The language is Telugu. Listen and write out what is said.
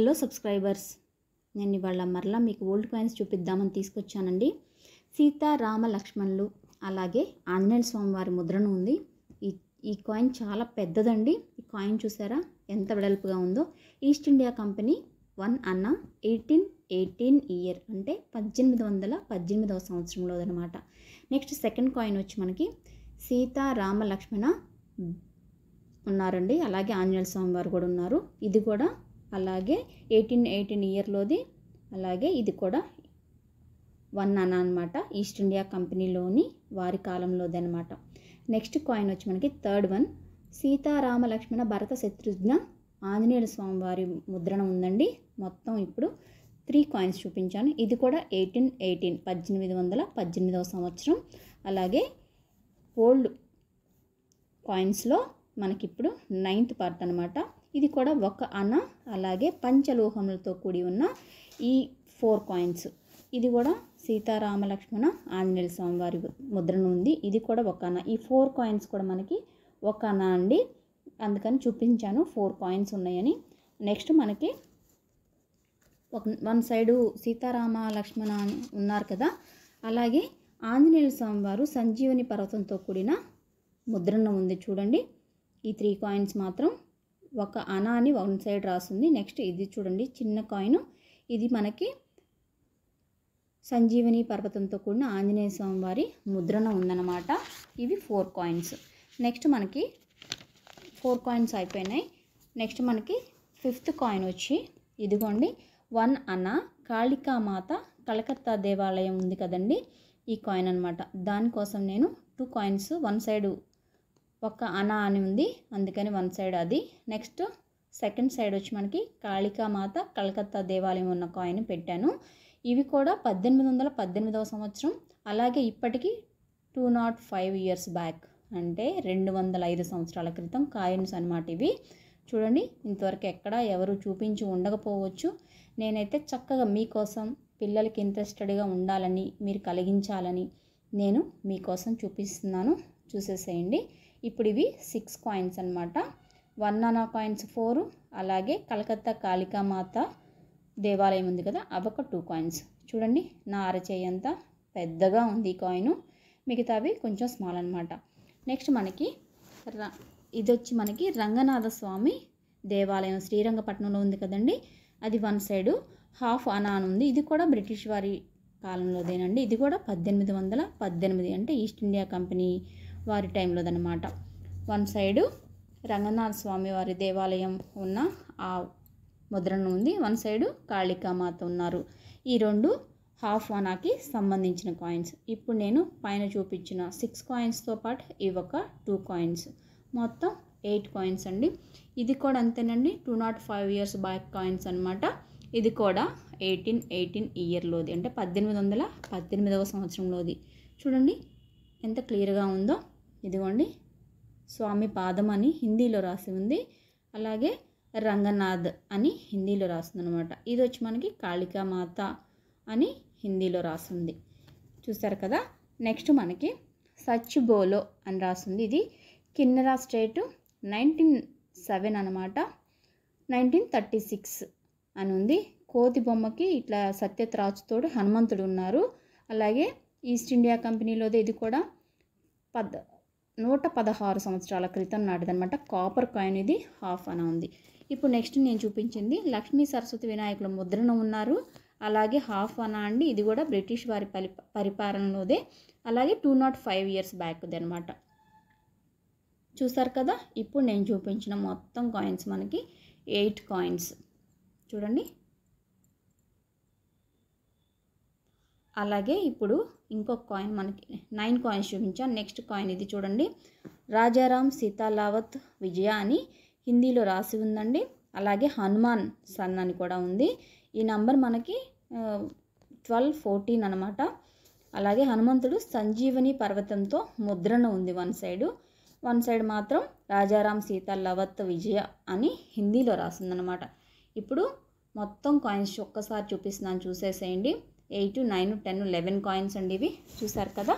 హలో సబ్స్క్రైబర్స్ నేను ఇవాళ మరలా మీకు ఓల్డ్ కాయిన్స్ చూపిద్దామని తీసుకొచ్చానండి సీతారామ లక్ష్మణులు అలాగే ఆంజనేయ స్వామి వారి ముద్రను ఉంది ఈ ఈ కాయిన్ చాలా పెద్దదండి ఈ కాయిన్ చూసారా ఎంత వెడల్పుగా ఉందో East India company one anna eighteen eighteen year అంటే పద్దెనిమిది వందల పద్దెనిమిదవ సంవత్సరంలో అనమాట నెక్స్ట్ సెకండ్ కాయిన్ వచ్చి మనకి సీతారామ లక్ష్మణ ఉన్నారండి అలాగే ఆంజనేయ స్వామి వారు కూడా ఉన్నారు ఇది కూడా అలాగే ఎయిటీన్ ఎయిటీన్ ఇయర్లోది అలాగే ఇది కూడా వన్ అన అనమాట ఈస్ట్ ఇండియా కంపెనీలోని వారి కాలంలోది అనమాట నెక్స్ట్ కాయిన్ వచ్చి మనకి థర్డ్ వన్ సీతారామ లక్ష్మణ భరత శత్రుఘ్న ఆంజనేయుల వారి ముద్రణ ఉందండి మొత్తం ఇప్పుడు త్రీ కాయిన్స్ చూపించాను ఇది కూడా ఎయిటీన్ ఎయిటీన్ పద్దెనిమిది వందల పద్దెనిమిదవ సంవత్సరం అలాగే ఓల్డ్ కాయిన్స్లో మనకిప్పుడు నైన్త్ పార్ట్ అనమాట ఇది కూడా ఒక అన అలాగే పంచలోహములతో కూడి ఉన్న ఈ ఫోర్ కాయిన్స్ ఇది కూడా సీతారామ లక్ష్మణ ఆంజనేయ వారి ముద్రను ఉంది ఇది కూడా ఒక అన ఈ ఫోర్ కాయిన్స్ కూడా మనకి ఒక అన అండి అందుకని చూపించాను ఫోర్ కాయిన్స్ ఉన్నాయని నెక్స్ట్ మనకి ఒక వన్ సైడు సీతారామ లక్ష్మణ ఉన్నారు కదా అలాగే ఆంజనేయుల వారు సంజీవని పర్వతంతో కూడిన ముద్రణ ఉంది చూడండి ఈ త్రీ కాయిన్స్ మాత్రం ఒక అనా అని వన్ సైడ్ రాసింది నెక్స్ట్ ఇది చూడండి చిన్న కాయిన్ ఇది మనకి సంజీవని పర్వతంతో కూడిన ఆంజనేయ స్వామి వారి ముద్రణ ఉందన్నమాట ఇవి ఫోర్ కాయిన్స్ నెక్స్ట్ మనకి ఫోర్ కాయిన్స్ అయిపోయినాయి నెక్స్ట్ మనకి ఫిఫ్త్ కాయిన్ వచ్చి ఇదిగోండి వన్ కాళికా కాళికామాత కలకత్తా దేవాలయం ఉంది కదండి ఈ కాయిన్ అనమాట దానికోసం నేను టూ కాయిన్స్ వన్ సైడ్ ఒక అన అని ఉంది అందుకని వన్ సైడ్ అది నెక్స్ట్ సెకండ్ సైడ్ వచ్చి మనకి కాళికామాత కలకత్తా దేవాలయం ఉన్న కాయిన్ పెట్టాను ఇవి కూడా పద్దెనిమిది వందల పద్దెనిమిదవ సంవత్సరం అలాగే ఇప్పటికీ two nought five years back అంటే రెండు వందల ఐదు సంవత్సరాల క్రితం కాయిన్స్ అనమాట ఇవి చూడండి ఇంతవరకు ఎక్కడ ఎవరు చూపించి ఉండకపోవచ్చు నేనైతే చక్కగా మీకోసం పిల్లలకి ఇంట్రెస్టెడ్గా ఉండాలని మీరు కలిగించాలని నేను మీకోసం చూపిస్తున్నాను చూసేసేయండి ఇప్పుడు ఇవి సిక్స్ కాయిన్స్ అనమాట వన్ నానా కాయిన్స్ ఫోర్ అలాగే కలకత్తా కాళికామాత దేవాలయం ఉంది కదా అవి ఒక టూ కాయిన్స్ చూడండి నా అరచేయంతా పెద్దగా ఉంది ఈ కాయిన్ మిగతావి కొంచెం స్మాల్ అనమాట నెక్స్ట్ మనకి ఇది వచ్చి మనకి రంగనాథ స్వామి దేవాలయం శ్రీరంగపట్నంలో ఉంది కదండి అది వన్ సైడు హాఫ్ అనా అని ఉంది ఇది కూడా బ్రిటిష్ వారి కాలంలోదేనండి ఇది కూడా పద్దెనిమిది వందల పద్దెనిమిది అంటే ఈస్ట్ ఇండియా కంపెనీ వారి అనమాట వన్ సైడు రంగనాథ స్వామి వారి దేవాలయం ఉన్న ఆ ముద్రణ ఉంది వన్ సైడు కాళికామాత ఉన్నారు ఈ రెండు హాఫ్ ఆకి సంబంధించిన కాయిన్స్ ఇప్పుడు నేను పైన చూపించిన సిక్స్ కాయిన్స్తో పాటు ఇవి ఒక టూ కాయిన్స్ మొత్తం ఎయిట్ కాయిన్స్ అండి ఇది కూడా అంతేనండి two nought five years back coins అనమాట ఇది కూడా ఎయిటీన్ ఎయిటీన్ ఇయర్లోది అంటే పద్దెనిమిది వందల పద్దెనిమిదవ సంవత్సరంలోది చూడండి ఎంత క్లియర్గా ఉందో ఇదిగోండి స్వామి పాదం అని హిందీలో రాసి ఉంది అలాగే రంగనాథ్ అని హిందీలో రాస్తుంది అనమాట ఇది వచ్చి మనకి కాళికామాత అని హిందీలో రాసింది చూసారు కదా నెక్స్ట్ మనకి సచ్ బోలో అని రాసింది ఇది కిన్నెరా స్టేట్ నైన్టీన్ సెవెన్ అనమాట నైన్టీన్ థర్టీ సిక్స్ అని ఉంది కోతి బొమ్మకి ఇట్లా సత్యత్రాజుతోడు హనుమంతుడు ఉన్నారు అలాగే ఈస్ట్ ఇండియా కంపెనీలో ఇది కూడా పద్ నూట పదహారు సంవత్సరాల క్రితం నాటిదనమాట కాపర్ కాయిన్ ఇది హాఫ్ అన ఉంది ఇప్పుడు నెక్స్ట్ నేను చూపించింది లక్ష్మీ సరస్వతి వినాయకుల ముద్రణ ఉన్నారు అలాగే హాఫ్ అనా అండి ఇది కూడా బ్రిటిష్ వారి పరి పరిపాలనలోదే అలాగే టూ నాట్ ఫైవ్ ఇయర్స్ బ్యాక్ది అనమాట చూసారు కదా ఇప్పుడు నేను చూపించిన మొత్తం కాయిన్స్ మనకి ఎయిట్ కాయిన్స్ చూడండి అలాగే ఇప్పుడు ఇంకొక కాయిన్ మనకి నైన్ కాయిన్స్ చూపించాను నెక్స్ట్ కాయిన్ ఇది చూడండి రాజారాం సీతాలావత్ విజయ అని హిందీలో రాసి ఉందండి అలాగే హనుమాన్ సన్ అని కూడా ఉంది ఈ నంబర్ మనకి ట్వెల్వ్ ఫోర్టీన్ అనమాట అలాగే హనుమంతుడు సంజీవని పర్వతంతో ముద్రణ ఉంది వన్ సైడు వన్ సైడ్ మాత్రం రాజారాం సీత లవత్ విజయ అని హిందీలో రాసిందనమాట ఇప్పుడు మొత్తం కాయిన్స్ ఒక్కసారి చూపిస్తున్నాను చూసేసేయండి eight nine ten eleven coins అండి ఇవి చూసారు కదా